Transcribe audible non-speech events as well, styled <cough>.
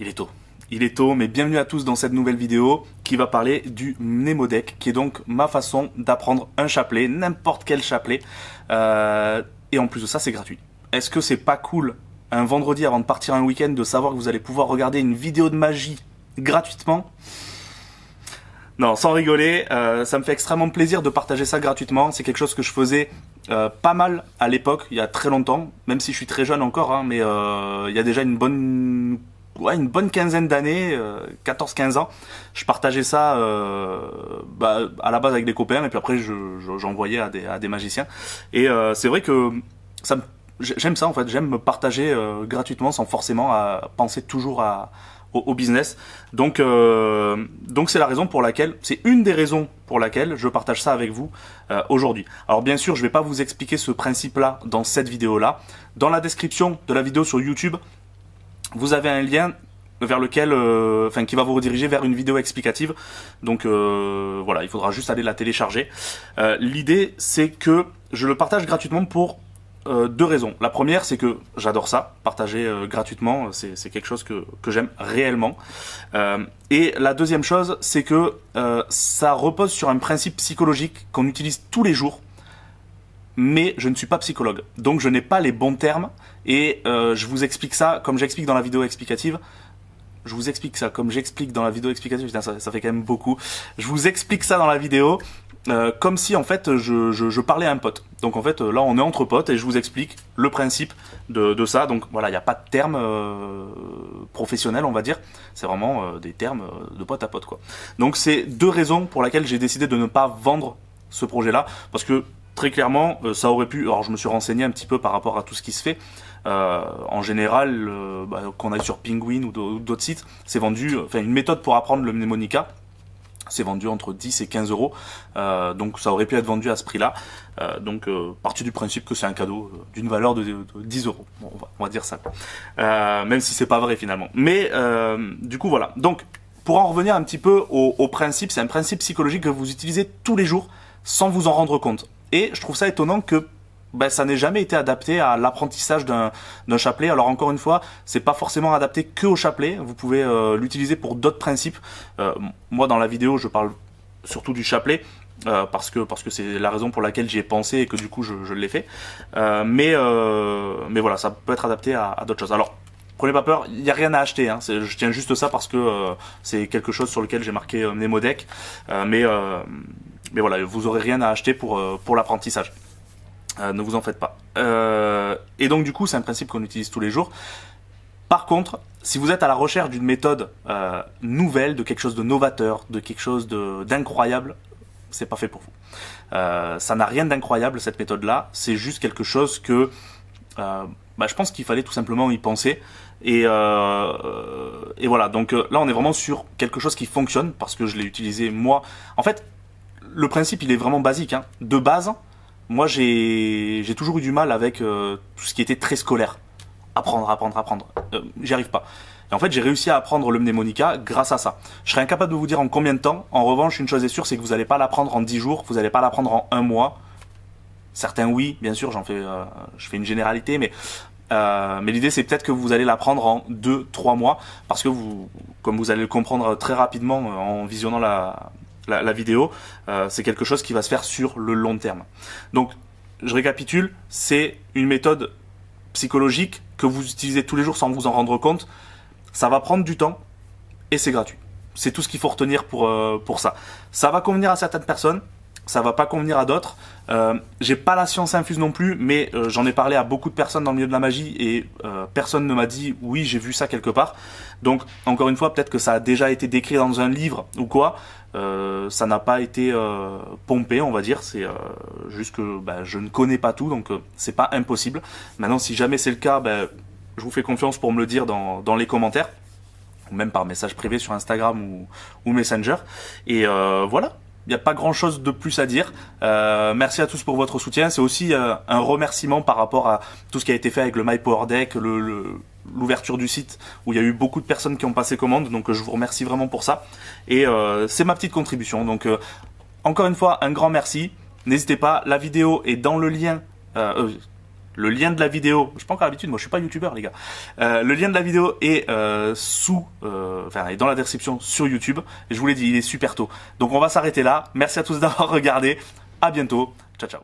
Il est tôt. Il est tôt, mais bienvenue à tous dans cette nouvelle vidéo qui va parler du mnémodec, qui est donc ma façon d'apprendre un chapelet, n'importe quel chapelet. Euh, et en plus de ça, c'est gratuit. Est-ce que c'est pas cool un vendredi avant de partir un week-end de savoir que vous allez pouvoir regarder une vidéo de magie gratuitement non, sans rigoler, euh, ça me fait extrêmement plaisir de partager ça gratuitement. C'est quelque chose que je faisais euh, pas mal à l'époque, il y a très longtemps, même si je suis très jeune encore, hein, mais il y a déjà une bonne ouais, une bonne quinzaine d'années, 14-15 euh, ans, je partageais ça euh, bah, à la base avec des copains et puis après j'envoyais à, des, magiciens. Et euh, c'est vrai que ça j'aime ça en fait, j'aime me partager gratuitement sans forcément à penser toujours à, au, business. Donc, donc c'est la raison pour laquelle, c'est une des raisons pour laquelle je partage ça avec vous aujourd'hui. Alors bien sûr, je ne vais pas vous expliquer ce principe-là dans cette vidéo-là. Dans la description de la vidéo sur YouTube, vous avez un lien vers lequel, euh, enfin, qui va vous rediriger vers une vidéo explicative. Donc euh, voilà, il faudra juste aller la télécharger. Euh, l'idée, c'est que je le partage gratuitement pour deux raisons. La première, c'est que j'adore ça, partager gratuitement, c'est quelque chose que, que j'aime réellement. et la deuxième chose, c'est que ça repose sur un principe psychologique qu'on utilise tous les jours mais je ne suis pas psychologue. Donc je n'ai pas les bons termes et euh, je vous explique ça comme j'explique dans la vidéo explicative. Je vous explique ça comme j'explique dans la vidéo explicative. ça, fait quand même beaucoup. Je vous explique ça dans la vidéo euh, comme si en fait je, parlais à un pote. Donc en fait là on est entre potes et je vous explique le principe de, ça. Donc voilà, il n'y a pas de terme professionnels, euh, professionnel on va dire. C'est vraiment des termes de pote à pote quoi. Donc c'est deux raisons pour lesquelles j'ai décidé de ne pas vendre ce projet là parce que très clairement, euh, ça aurait pu. Alors, je me suis renseigné un petit peu par rapport à tout ce qui se fait. Euh, en général, euh, bah, qu'on aille sur Penguin ou d'autres sites, c'est vendu. Enfin, une méthode pour apprendre le mnémonica, c'est vendu entre 10 et 15 euros. donc, ça aurait pu être vendu à ce prix-là. donc, partie du principe que c'est un cadeau d'une valeur de, 10 euros. on, va, dire ça. même si c'est pas vrai finalement. Mais du coup, voilà. Donc, pour en revenir un petit peu au principe, c'est un principe psychologique que vous utilisez tous les jours sans vous en rendre compte. Et je trouve ça étonnant que ben, ça n'ait jamais été adapté à l'apprentissage d'un chapelet. Alors encore une fois, c'est pas forcément adapté que au chapelet. Vous pouvez euh, l'utiliser pour d'autres principes. Euh, moi, dans la vidéo, je parle surtout du chapelet. Euh, parce que parce que c'est la raison pour laquelle j'y ai pensé et que du coup je, je l'ai fait mais mais voilà ça peut être adapté à, d'autres choses alors prenez pas peur, il n'y a rien à acheter. Hein. Je tiens juste ça parce que c'est quelque chose sur lequel j'ai marqué euh, Deck. Euh, mais mais voilà, vous aurez rien à acheter pour, euh, pour l'apprentissage. Euh, ne vous en faites pas. Euh, et donc du coup, c'est un principe qu'on utilise tous les jours. Par contre, si vous êtes à la recherche d'une méthode nouvelle, de quelque chose de novateur, de quelque chose de d'incroyable, c'est pas fait pour vous. ça n'a rien d'incroyable cette méthode-là. C'est juste quelque chose que bah, je pense qu'il fallait tout simplement y penser. Et, et voilà. Donc là, on est vraiment sur quelque chose qui fonctionne parce que je l'ai utilisé moi. En fait, le principe, il est vraiment basique. Hein. De base, moi, j'ai toujours eu du mal avec euh, tout ce qui était très scolaire. Apprendre, apprendre, apprendre. Euh, j'y arrive pas. Et en fait, j'ai réussi à apprendre le mnémonica grâce à ça. Je serais incapable de vous dire en combien de temps. En revanche, une chose est sûre, c'est que vous n'allez pas l'apprendre en 10 jours, vous n'allez pas l'apprendre en un mois. Certains oui, bien sûr, j'en fais, euh, je fais une généralité, mais mais l'idée, c'est peut-être que vous allez l'apprendre en 2-3 mois, parce que vous, comme vous allez le comprendre très rapidement en visionnant la, la, vidéo, euh, c'est quelque chose qui va se faire sur le long terme. Donc, je récapitule, c'est une méthode psychologique que vous utilisez tous les jours sans vous en rendre compte. Ça va prendre du temps et c'est gratuit. C'est tout ce qu'il faut retenir pour, euh, pour ça. Ça va convenir à certaines personnes, ça va pas convenir à d'autres. Euh, j'ai pas la science infuse non plus, mais euh, j'en ai parlé à beaucoup de personnes dans le milieu de la magie et euh, personne ne m'a dit oui, j'ai vu ça quelque part. Donc, encore une fois, peut-être que ça a déjà été décrit dans un livre ou quoi. Euh, ça n'a pas été pompé, on va dire. C'est juste que bah, je ne connais pas tout, donc c'est pas impossible. Maintenant, si jamais c'est le cas, bah, je vous fais confiance pour me le dire dans, les commentaires, ou même par message privé sur Instagram ou, ou Messenger. Et voilà, n'y a pas grand-chose de plus à dire. Euh, merci à tous pour votre soutien. C'est aussi euh, un remerciement par rapport à tout ce qui a été fait avec le My Power Deck, le, l'ouverture du site où il y a eu beaucoup de personnes qui ont passé commande. Donc euh, je vous remercie vraiment pour ça. Et c'est ma petite contribution. Donc encore une fois, un grand merci. N'hésitez pas, la vidéo est dans le lien. Le lien de la vidéo, je suis pas encore l'habitude, moi je suis pas youtubeur les gars. Euh, le lien de la vidéo est euh, sous, euh, est dans la description sur YouTube. je vous l'ai dit, il est super tôt. Donc on va s'arrêter là. Merci à tous <laughs> d'avoir regardé. À bientôt. Ciao ciao.